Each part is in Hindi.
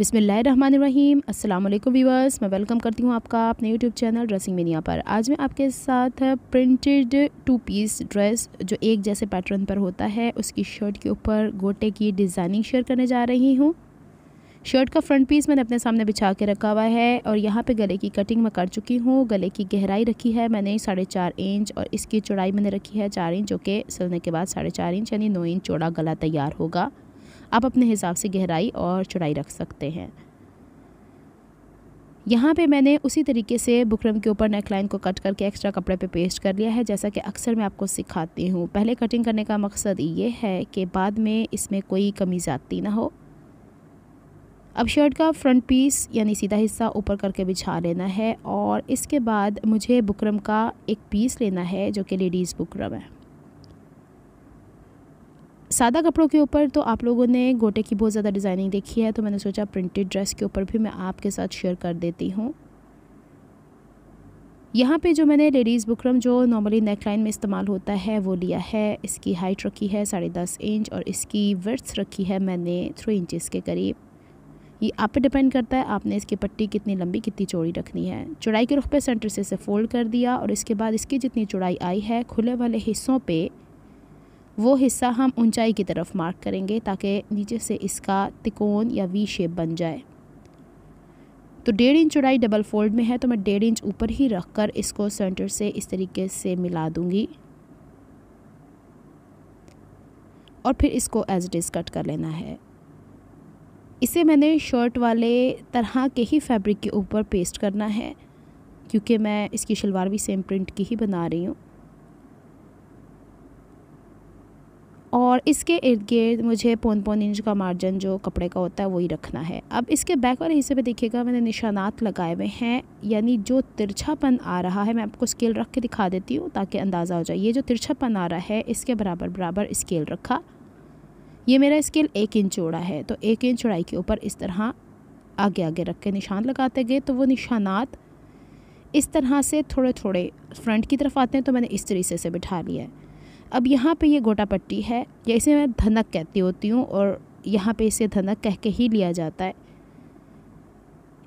बिसमीम अस्सलाम व्यूवर्स मैं वेलकम करती हूँ आपका अपने यूट्यूब चैनल ड्रेसिंग मीनिया पर आज मैं आपके साथ प्रिंटेड टू पीस ड्रेस जो एक जैसे पैटर्न पर होता है उसकी शर्ट के ऊपर गोटे की डिज़ाइनिंग शेयर करने जा रही हूँ शर्ट का फ्रंट पीस मैंने अपने सामने बिछा के रखा हुआ है और यहाँ पे गले की कटिंग मैं कर चुकी हूँ गले की गहराई रखी है मैंने साढ़े चार इंच और इसकी चौड़ाई मैंने रखी है चार इंच जो कि सिलने के बाद साढ़े चार इंच यानी नौ इंच चौड़ा गला तैयार होगा आप अपने हिसाब से गहराई और चौड़ाई रख सकते हैं यहाँ पे मैंने उसी तरीके से बुकरम के ऊपर नेक लाइन को कट करके एक्स्ट्रा कपड़े पे पेस्ट कर लिया है जैसा कि अक्सर मैं आपको सिखाती हूँ पहले कटिंग करने का मकसद ये है कि बाद में इसमें कोई कमी जाती ना हो अब शर्ट का फ्रंट पीस यानी सीधा हिस्सा ऊपर करके बिछा लेना है और इसके बाद मुझे बुकरम का एक पीस लेना है जो कि लेडीज़ बुकरम है सादा कपड़ों के ऊपर तो आप लोगों ने गोटे की बहुत ज़्यादा डिज़ाइनिंग देखी है तो मैंने सोचा प्रिंटेड ड्रेस के ऊपर भी मैं आपके साथ शेयर कर देती हूँ यहाँ पे जो मैंने लेडीज़ बुकरम जो नॉर्मली नेक लाइन में इस्तेमाल होता है वो लिया है इसकी हाइट रखी है साढ़े दस इंच और इसकी वर्थ रखी है मैंने थ्री इंचज़ के करीब ये आप पे डिपेंड करता है आपने इसकी पट्टी कितनी लंबी कितनी चौड़ी रखनी है चौड़ाई के रुख पे सेंटर से इसे फोल्ड कर दिया और इसके बाद इसकी जितनी चौड़ाई आई है खुले वाले हिस्सों पर वो हिस्सा हम ऊंचाई की तरफ मार्क करेंगे ताकि नीचे से इसका तिकोन या वी शेप बन जाए तो डेढ़ इंच चौड़ाई डबल फोल्ड में है तो मैं डेढ़ इंच ऊपर ही रख कर इसको सेंटर से इस तरीके से मिला दूँगी और फिर इसको एज इट इज़ कट कर लेना है इसे मैंने शर्ट वाले तरह के ही फैब्रिक के ऊपर पेस्ट करना है क्योंकि मैं इसकी शलवार भी सेम प्रिंट की ही बना रही हूँ और इसके इर्द गिर्द मुझे पौन पौन इंच का मार्जिन जो कपड़े का होता है वही रखना है अब इसके बैक वाले हिस्से पे देखिएगा मैंने निशानात लगाए हुए हैं यानी जो तिरछापन आ रहा है मैं आपको स्केल रख के दिखा देती हूँ ताकि अंदाज़ा हो जाए ये जो तिरछापन आ रहा है इसके बराबर बराबर स्केल रखा ये मेरा स्केल एक इंच चौड़ा है तो एक इंच चौड़ाई के ऊपर इस तरह आगे आगे रख के निशान लगाते गए तो वो निशानात इस तरह से थोड़े थोड़े फ्रंट की तरफ आते हैं तो मैंने इस तरीके से बिठा लिया है अब यहाँ पे ये गोटा पट्टी है या इसे मैं धनक कहती होती हूँ और यहाँ पे इसे धनक कह के ही लिया जाता है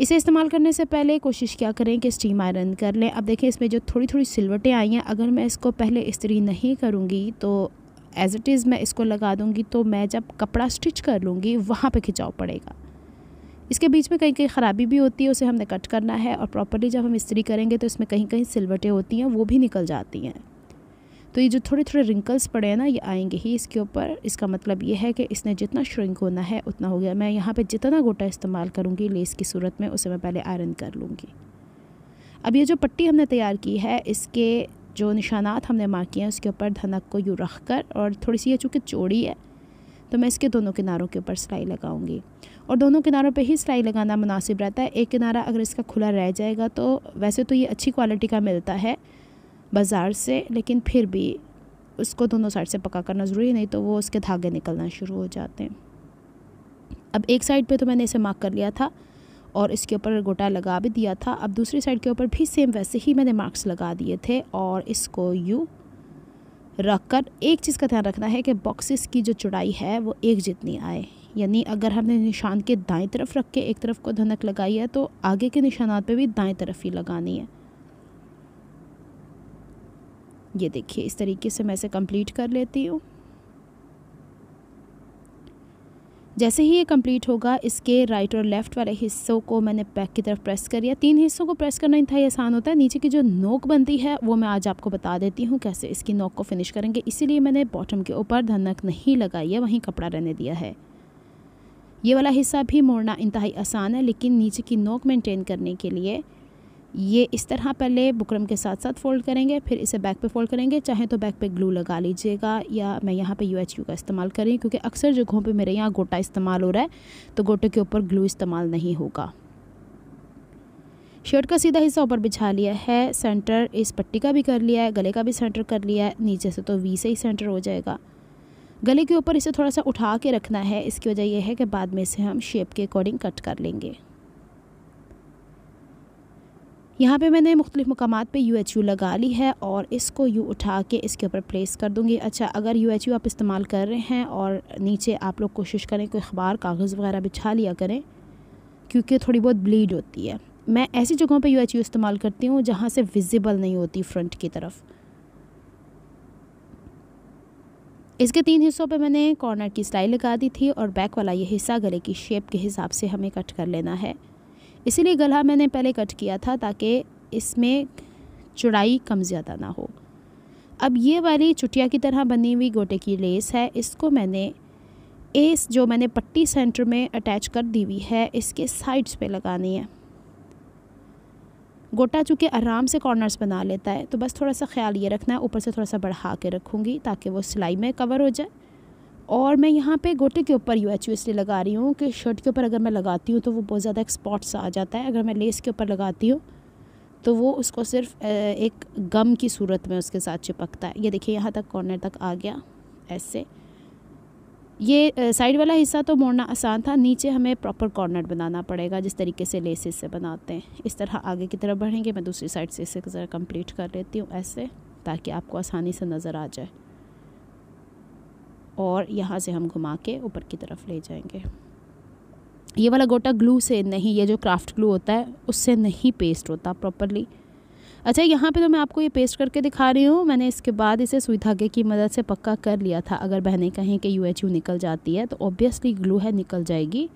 इसे इस्तेमाल करने से पहले कोशिश क्या करें कि स्टीम आयरन कर लें अब देखें इसमें जो थोड़ी थोड़ी सिलवटें आई हैं अगर मैं इसको पहले इस्त्री नहीं करूँगी तो एज़ इट इज़ मैं इसको लगा दूँगी तो मैं जब कपड़ा स्टिच कर लूँगी वहाँ पर खिंचाव पड़ेगा इसके बीच में कहीं कहीं ख़राबी भी होती है उसे हमने कट करना है और प्रॉपरली जब हम इस्त्री करेंगे तो इसमें कहीं कहीं सिलवटें होती हैं वो भी निकल जाती हैं तो ये जो थोड़े थोड़े रिंकल्स पड़े हैं ना ये आएंगे ही इसके ऊपर इसका मतलब ये है कि इसने जितना श्रिंक होना है उतना हो गया मैं यहाँ पर जितना गोटा इस्तेमाल करूँगी लेस की सूरत में उसे मैं पहले आयरन कर लूँगी अब ये जो पट्टी हमने तैयार की है इसके जो निशानात हमने मार किए हैं उसके ऊपर धनक को यूँ रख कर और थोड़ी सी ये चूँकि चौड़ी है तो मैं इसके दोनों किनारों के ऊपर सिलाई लगाऊंगी और दोनों किनारों पे ही सिलाई लगाना मुनासिब रहता है एक किनारा अगर इसका खुला रह जाएगा तो वैसे तो ये अच्छी क्वालिटी का मिलता है बाज़ार से लेकिन फिर भी उसको दोनों साइड से पका करना ज़रूरी नहीं तो वो उसके धागे निकलना शुरू हो जाते हैं अब एक साइड पे तो मैंने इसे मार्क कर लिया था और इसके ऊपर गोटा लगा भी दिया था अब दूसरी साइड के ऊपर भी सेम वैसे ही मैंने मार्क्स लगा दिए थे और इसको यू रख कर एक चीज़ का ध्यान रखना है कि बॉक्सेस की जो चुड़ाई है वो एक जितनी आए यानी अगर हमने निशान के दाएं तरफ रख के एक तरफ को धनक लगाई है तो आगे के निशानात पे भी दाएं तरफ ही लगानी है ये देखिए इस तरीके से मैं इसे कंप्लीट कर लेती हूँ जैसे ही ये कंप्लीट होगा इसके राइट और लेफ़्ट वाले हिस्सों को मैंने बैक की तरफ प्रेस कर लिया तीन हिस्सों को प्रेस करना इतना ही आसान होता है नीचे की जो नोक बनती है वो मैं आज आपको बता देती हूँ कैसे इसकी नोक को फिनिश करेंगे इसीलिए मैंने बॉटम के ऊपर धनक नहीं लगाई है वहीं कपड़ा रहने दिया है ये वाला हिस्सा भी मोड़ना इंतहाई आसान है लेकिन नीचे की नोक मेंटेन करने के लिए ये इस तरह पहले बुकरम के साथ साथ फ़ोल्ड करेंगे फिर इसे बैक पे फोल्ड करेंगे चाहे तो बैक पे ग्लू लगा लीजिएगा या मैं यहाँ पे यू का इस्तेमाल करें क्योंकि अक्सर जगहों पे मेरे यहाँ गोटा इस्तेमाल हो रहा है तो गोटे के ऊपर ग्लू इस्तेमाल नहीं होगा शर्ट का सीधा हिस्सा ऊपर बिछा लिया है सेंटर इस पट्टी का भी कर लिया है गले का भी सेंटर कर लिया है नीचे से तो वी से ही सेंटर हो जाएगा गले के ऊपर इसे थोड़ा सा उठा के रखना है इसकी वजह यह है कि बाद में इसे हम शेप के अकॉर्डिंग कट कर लेंगे यहाँ पे मैंने मुख्तलिफ़ मकाम पे यू एच यू लगा ली है और इसको यू उठा के इसके ऊपर प्लेस कर दूँगी अच्छा अगर यू एच यू आप इस्तेमाल कर रहे हैं और नीचे आप लोग कोशिश करें कोई अखबार कागज़ वगैरह बिछा लिया करें क्योंकि थोड़ी बहुत ब्लीड होती है मैं ऐसी जगहों पे यू एच यू इस्तेमाल करती हूँ जहाँ से विजिबल नहीं होती फ्रंट की तरफ इसके तीन हिस्सों पे मैंने कॉर्नर की स्टाइल लगा दी थी और बैक वाला ये हिस्सा गले की शेप के हिसाब से हमें कट कर लेना है इसीलिए गला मैंने पहले कट किया था ताकि इसमें चुड़ाई कम ज़्यादा ना हो अब ये वाली चुटिया की तरह बनी हुई गोटे की लेस है इसको मैंने एस जो मैंने पट्टी सेंटर में अटैच कर दी हुई है इसके साइड्स पे लगानी है गोटा चूँकि आराम से कॉर्नर्स बना लेता है तो बस थोड़ा सा ख्याल ये रखना है ऊपर से थोड़ा सा बढ़ा के रखूँगी ताकि वो सिलाई में कवर हो जाए और मैं यहाँ पे गोटे के ऊपर यू एच यू इसलिए लगा रही हूँ कि शर्ट के ऊपर अगर मैं लगाती हूँ तो वो बहुत ज़्यादा एक स्पॉट्स आ जाता है अगर मैं लेस के ऊपर लगाती हूँ तो वो उसको सिर्फ एक गम की सूरत में उसके साथ चिपकता है ये देखिए यहाँ तक कॉर्नर तक आ गया ऐसे ये साइड वाला हिस्सा तो मोड़ना आसान था नीचे हमें प्रॉपर कॉर्नर बनाना पड़ेगा जिस तरीके से लेसेस से बनाते हैं इस तरह आगे की तरफ बढ़ेंगे मैं दूसरी साइड से इसे ज़रा कंप्लीट कर लेती हूँ ऐसे ताकि आपको आसानी से नज़र आ जाए और यहाँ से हम घुमा के ऊपर की तरफ ले जाएंगे ये वाला गोटा ग्लू से नहीं ये जो क्राफ्ट ग्लू होता है उससे नहीं पेस्ट होता प्रॉपरली अच्छा यहाँ पे तो मैं आपको ये पेस्ट करके दिखा रही हूँ मैंने इसके बाद इसे सुई धागे की मदद से पक्का कर लिया था अगर बहनें कहें कि यू एच यू निकल जाती है तो ऑब्वियसली ग्लू है निकल जाएगी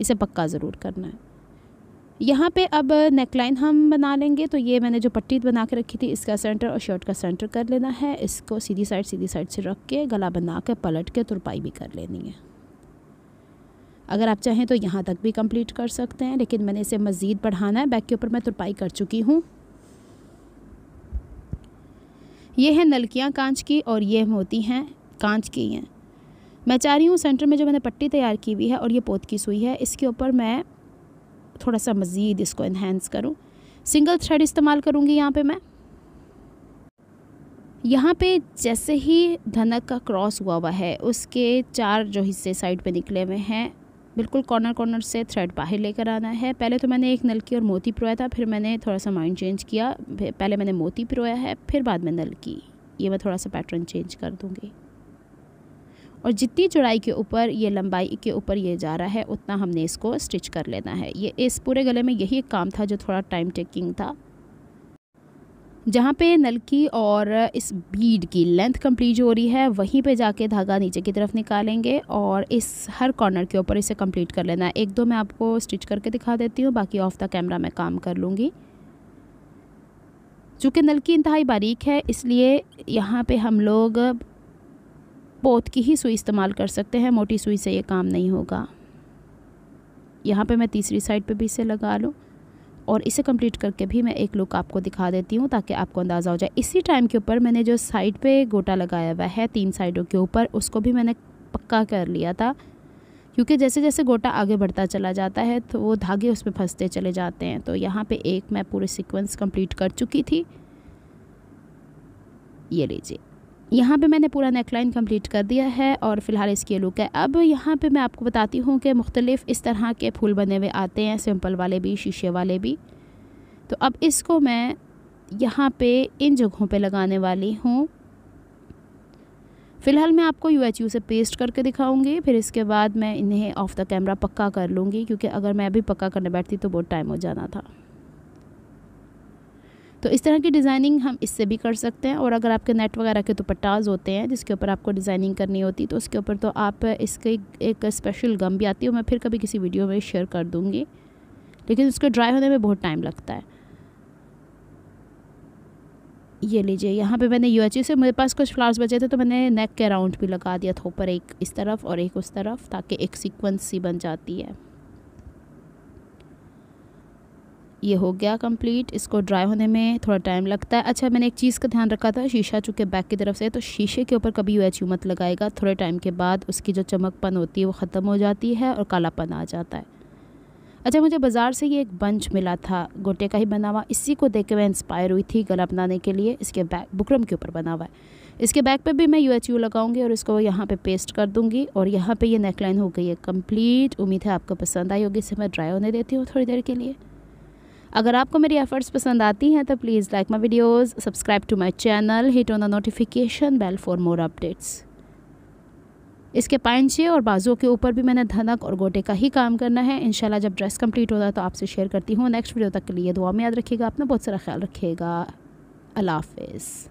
इसे पक्का ज़रूर करना है यहाँ पे अब नेकलाइन हम बना लेंगे तो ये मैंने जो पट्टी बना के रखी थी इसका सेंटर और शर्ट का सेंटर कर लेना है इसको सीधी साइड सीधी साइड से रख के गला बना के पलट के तुरपाई भी कर लेनी है अगर आप चाहें तो यहाँ तक भी कंप्लीट कर सकते हैं लेकिन मैंने इसे मज़ीद बढ़ाना है बैक के ऊपर मैं तुरपाई कर चुकी हूँ ये हैं नलकियाँ कांच की और ये मोती हैं कांच की हैं मैं चाह रही हूँ सेंटर में जो मैंने पट्टी तैयार की हुई है और ये पोत की सुई है इसके ऊपर मैं थोड़ा सा मज़ीद इसको इन्हेंस करूँ सिंगल थ्रेड इस्तेमाल करूँगी यहाँ पे मैं यहाँ पे जैसे ही धनक का क्रॉस हुआ हुआ है उसके चार जो हिस्से साइड पे निकले हुए हैं बिल्कुल कॉर्नर कॉर्नर से थ्रेड बाहर लेकर आना है पहले तो मैंने एक नलकी और मोती पिरोया था फिर मैंने थोड़ा सा माइंड चेंज किया पहले मैंने मोती पिरोया है फिर बाद में नलकी ये मैं थोड़ा सा पैटर्न चेंज कर दूँगी और जितनी चौड़ाई के ऊपर ये लंबाई के ऊपर ये जा रहा है उतना हमने इसको स्टिच कर लेना है ये इस पूरे गले में यही एक काम था जो थोड़ा टाइम टेकिंग था जहाँ पे नल की और इस बीड की लेंथ कंप्लीट हो रही है वहीं पे जाके धागा नीचे की तरफ निकालेंगे और इस हर कॉर्नर के ऊपर इसे कंप्लीट कर लेना है एक दो मैं आपको स्टिच करके दिखा देती हूँ बाकी ऑफ द कैमरा मैं काम कर लूँगी चूँकि नल की इंतहाई बारीक है इसलिए यहाँ पे हम लोग पोत की ही सुई इस्तेमाल कर सकते हैं मोटी सुई से ये काम नहीं होगा यहाँ पे मैं तीसरी साइड पे भी इसे लगा लूँ और इसे कंप्लीट करके भी मैं एक लुक आपको दिखा देती हूँ ताकि आपको अंदाज़ा हो जाए इसी टाइम के ऊपर मैंने जो साइड पे गोटा लगाया हुआ है तीन साइडों के ऊपर उसको भी मैंने पक्का कर लिया था क्योंकि जैसे जैसे गोटा आगे बढ़ता चला जाता है तो वो धागे उस पर फंसते चले जाते हैं तो यहाँ पर एक मैं पूरे सिक्वेंस कम्प्लीट कर चुकी थी ये लीजिए यहाँ पे मैंने पूरा नेकलाइन कंप्लीट कर दिया है और फिलहाल इसकी लुक है अब यहाँ पे मैं आपको बताती हूँ कि मुख्तलिफ़ इस तरह के फूल बने हुए आते हैं सिंपल वाले भी शीशे वाले भी तो अब इसको मैं यहाँ पे इन जगहों पे लगाने वाली हूँ फ़िलहाल मैं आपको यू एच यू से पेस्ट करके दिखाऊँगी फिर इसके बाद मैं इन्हें ऑफ द कैमरा पक्का कर लूँगी क्योंकि अगर मैं अभी पक्का करने बैठती तो बहुत टाइम हो जाना था तो इस तरह की डिज़ाइनिंग हम इससे भी कर सकते हैं और अगर आपके नेट वगैरह के दुपट्टाज तो होते हैं जिसके ऊपर आपको डिज़ाइनिंग करनी होती तो उसके ऊपर तो आप इसके एक स्पेशल गम भी आती है मैं फिर कभी किसी वीडियो में शेयर कर दूँगी लेकिन उसके ड्राई होने में बहुत टाइम लगता है ये लीजिए यहाँ पे मैंने यू e से मेरे पास कुछ फ्लावर्स बचे थे तो मैंने नेक के राउंड भी लगा दिया था ऊपर एक इस तरफ और एक उस तरफ ताकि एक सीक्वेंस सी बन जाती है ये हो गया कंप्लीट इसको ड्राई होने में थोड़ा टाइम लगता है अच्छा मैंने एक चीज़ का ध्यान रखा था शीशा चूँकि बैक की तरफ से तो शीशे के ऊपर कभी यू मत लगाएगा थोड़े टाइम के बाद उसकी जो चमकपन होती है वो ख़त्म हो जाती है और कालापन आ जाता है अच्छा मुझे बाज़ार से ये एक बंच मिला था गोटे का ही बना हुआ इसी को देख के मैं इंस्पायर हुई थी गला बनाने के लिए इसके बैक बुकरम के ऊपर बना हुआ है इसके बैक पे भी मैं यू एच यू लगाऊँगी और इसको यहाँ पे पेस्ट कर दूँगी और यहाँ पे ये नेकलाइन हो गई है कंप्लीट उम्मीद है आपको पसंद आई होगी इसे मैं ड्राई होने देती हूँ थोड़ी देर के लिए अगर आपको मेरी एफ़र्ट्स पसंद आती हैं तो please like my videos subscribe to my channel hit on the notification bell for more updates इसके पैंचे और बाजुओं के ऊपर भी मैंने धनक और गोटे का ही काम करना है इंशाल्लाह जब ड्रेस कंप्लीट होता है तो आपसे शेयर करती हूँ नेक्स्ट वीडियो तक के लिए दुआ में याद रखिएगा अपना बहुत सारा ख्याल रखिएगा अल्लाह हाफिज़